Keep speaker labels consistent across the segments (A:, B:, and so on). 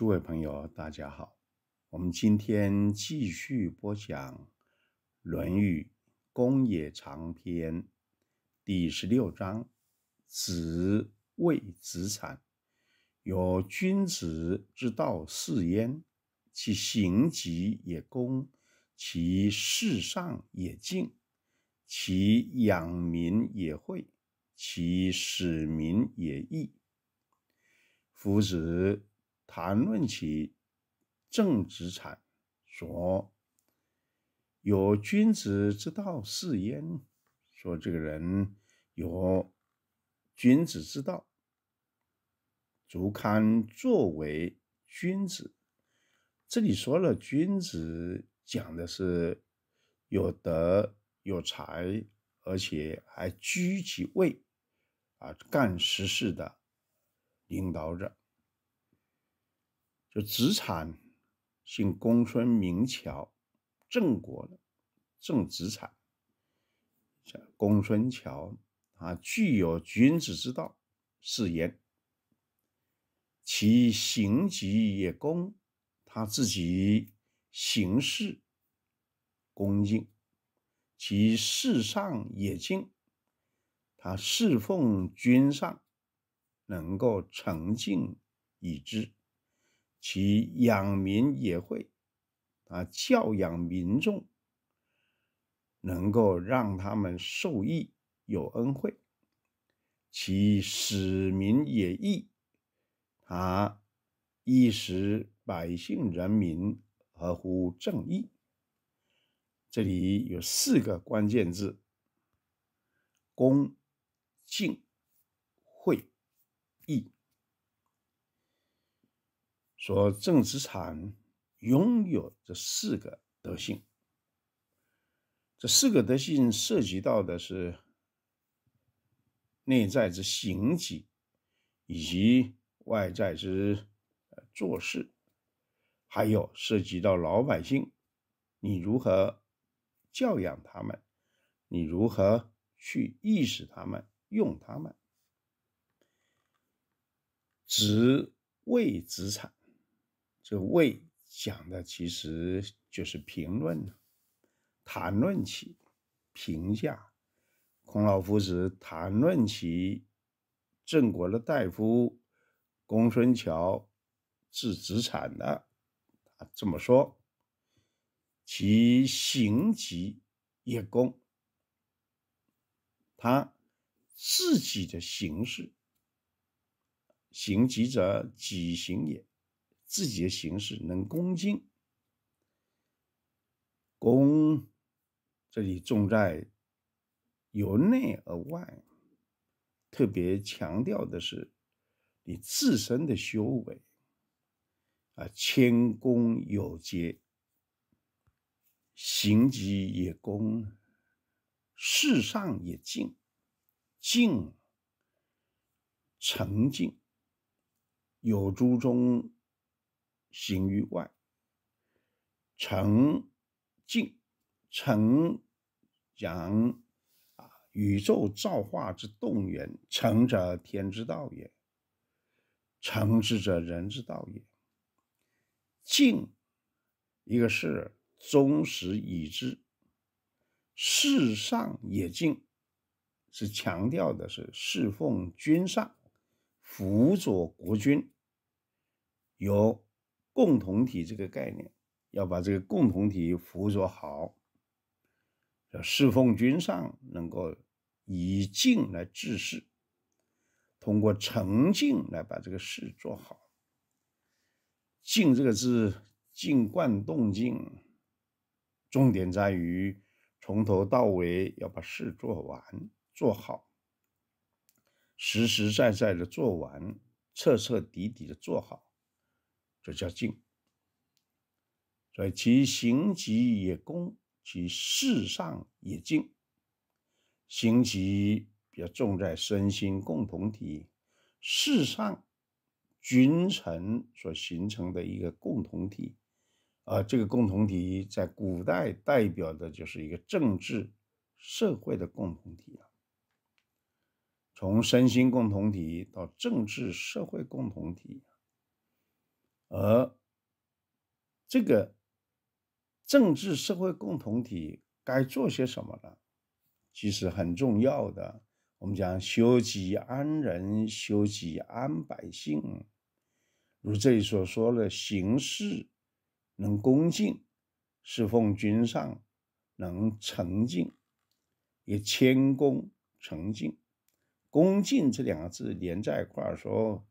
A: 诸位朋友，大家好！我们今天继续播讲《论语·公冶长篇》第十六章：“子谓子产，有君子之道四焉：其行己也公，其事上也敬，其养民也惠，其使民也义。夫子。”谈论其政治产，说有君子之道是焉，说这个人有君子之道，足堪作为君子。这里说了，君子讲的是有德有才，而且还居其位，啊，干实事的领导者。就子产，姓公孙，名乔，郑国的郑子产。公孙乔，啊，具有君子之道，是言其行疾也恭，他自己行事恭敬，其事上也敬，他侍奉君上能够诚敬以之。其养民也会，啊，教养民众，能够让他们受益有恩惠，其使民也义，啊，一使百姓人民合乎正义。这里有四个关键字：公、敬、惠、义。说正资产拥有这四个德性，这四个德性涉及到的是内在之行迹，以及外在之呃做事，还有涉及到老百姓，你如何教养他们，你如何去意识他们，用他们，职位职产。这“谓”讲的其实就是评论，谈论起，评价。孔老夫子谈论起郑国的大夫公孙乔治子产的，他这么说：“其行疾也公。”他自己的行事，行疾者己行也。自己的形式能恭敬，恭，这里重在由内而外，特别强调的是你自身的修为。啊，谦恭有节，行己也恭，事上也敬，敬，诚敬，有诸中。行于外，诚静，诚讲啊，宇宙造化之动源，成者天之道也，成之者人之道也。静，一个是忠实以知，事上也静，是强调的是侍奉君上，辅佐国君，有。共同体这个概念，要把这个共同体辅佐好，要侍奉君上，能够以静来治事，通过诚静来把这个事做好。静这个字，静贯动静，重点在于从头到尾要把事做完、做好，实实在在的做完，彻彻底底的做好。这叫静，所以其行极也公，其事上也静。行极比较重在身心共同体，事上君臣所形成的一个共同体，啊，这个共同体在古代代表的就是一个政治社会的共同体了。从身心共同体到政治社会共同体。而这个政治社会共同体该做些什么呢？其实很重要的，我们讲修己安人，修己安百姓。如这里所说的，行事能恭敬，侍奉君上能诚敬，也谦恭诚敬。恭敬这两个字连在一块儿说，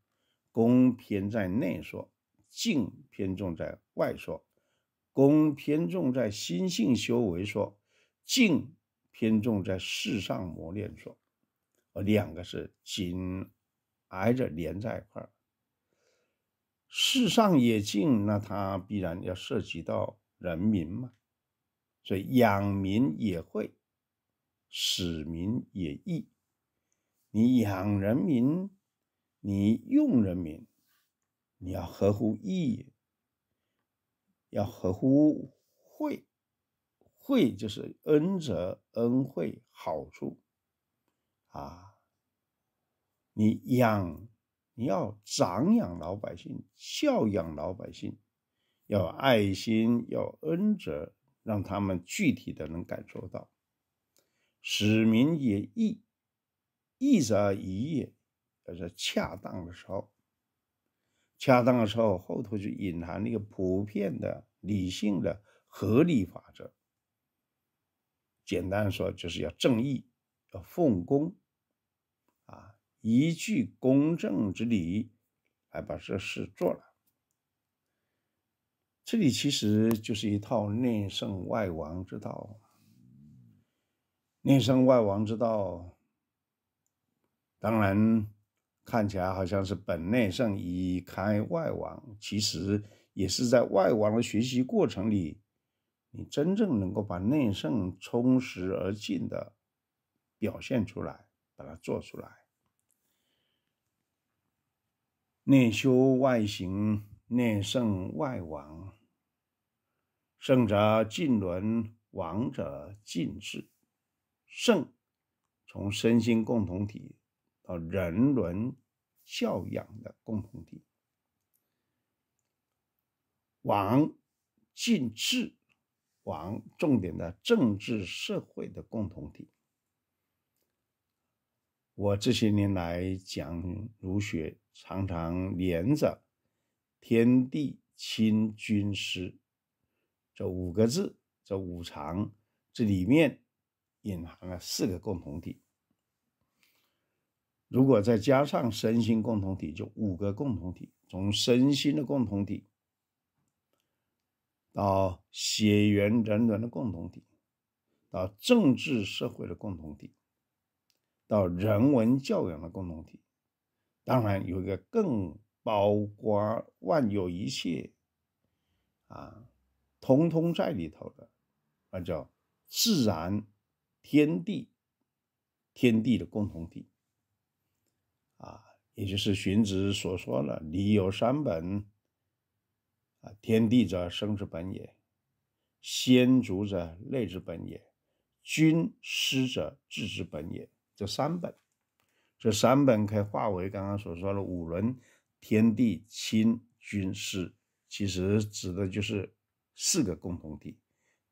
A: 恭偏在内说。静偏重在外说，功偏重在心性修为说，静偏重在世上磨练说，而两个是紧挨着连在一块儿。世上也静，那它必然要涉及到人民嘛，所以养民也会，使民也易。你养人民，你用人民。你要合乎义，要合乎惠，惠就是恩泽、恩惠、好处啊！你养，你要长养老百姓，教养老百姓，要爱心，要恩泽，让他们具体的能感受到，使民也义，义则宜也，而是恰当的时候。恰当的时候，后头就隐含了一个普遍的理性的合理法则。简单说，就是要正义，要奉公，啊，依据公正之理来把这事做了。这里其实就是一套内圣外王之道内圣外王之道，当然。看起来好像是本内圣以开外王，其实也是在外王的学习过程里，你真正能够把内圣充实而尽的表现出来，把它做出来。内修外行，内圣外王，圣者尽伦，王者尽智，圣从身心共同体。啊人伦教养的共同体，王进治王重点的政治社会的共同体。我这些年来讲儒学，常常连着天地亲君师这五个字，这五常这里面隐含了四个共同体。如果再加上身心共同体，就五个共同体：从身心的共同体，到血缘人伦的共同体，到政治社会的共同体，到人文教养的共同体。当然有一个更包括万有一切，啊，通通在里头的，那叫自然天地天地的共同体。啊，也就是荀子所说的“礼有三本”，啊，天地者生之本也，先祖者类之本也，君师者治之本也。这三本，这三本可以化为刚刚所说的五伦：天地、亲、君、师。其实指的就是四个共同体，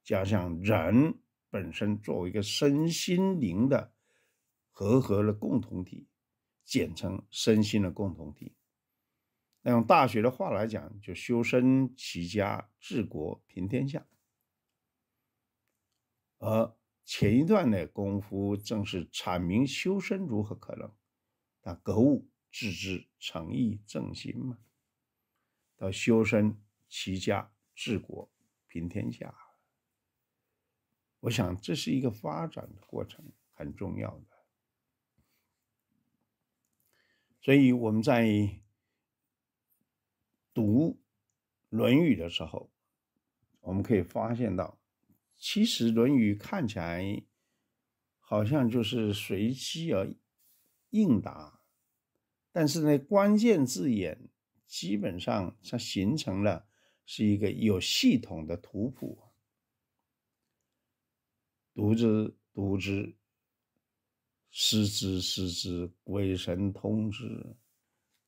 A: 加上人本身作为一个身心灵的和合的共同体。简称身心的共同体。那用大学的话来讲，就修身齐家治国平天下。而前一段的功夫，正是阐明修身如何可能，那格物致知诚意正心嘛，到修身齐家治国平天下。我想这是一个发展的过程，很重要的。所以我们在读《论语》的时候，我们可以发现到，其实《论语》看起来好像就是随机而应答，但是呢，关键字眼基本上它形成了是一个有系统的图谱，读之读之。师之师之，鬼神通之。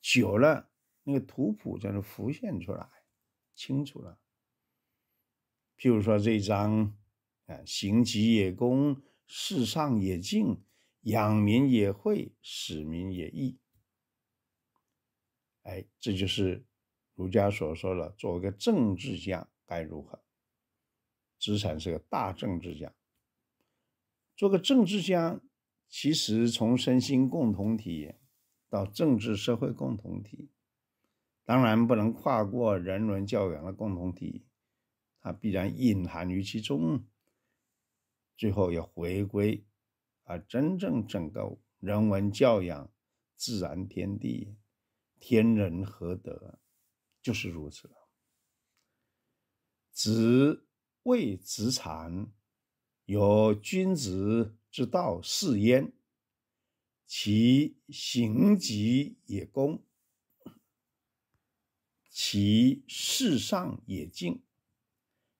A: 久了，那个图谱才能浮现出来，清楚了。譬如说这张，啊，行己也公，事上也敬，养民也惠，使民也义。哎，这就是儒家所说的，做个政治家该如何？子产是个大政治家，做个政治家。其实，从身心共同体到政治社会共同体，当然不能跨过人伦教养的共同体，它必然隐含于其中。最后要回归啊，真正整个人文教养、自然天地、天人合德，就是如此。子谓子产，有君子。之道是焉，其行疾也公，其事上也敬，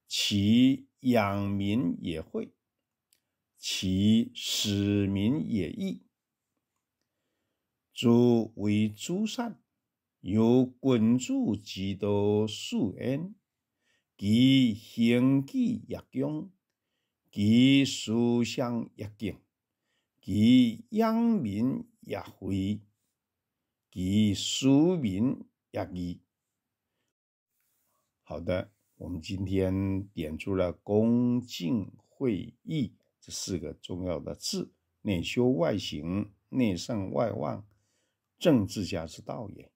A: 其养民也惠，其使民也义。诸为诸善，有滚助及得素恩，其行迹也恭。其思想也敬，其养民也惠，其使民也义。好的，我们今天点出了恭敬、会议这四个重要的字，内修外行，内圣外望，政治家之道也。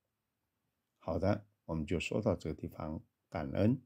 A: 好的，我们就说到这个地方，感恩。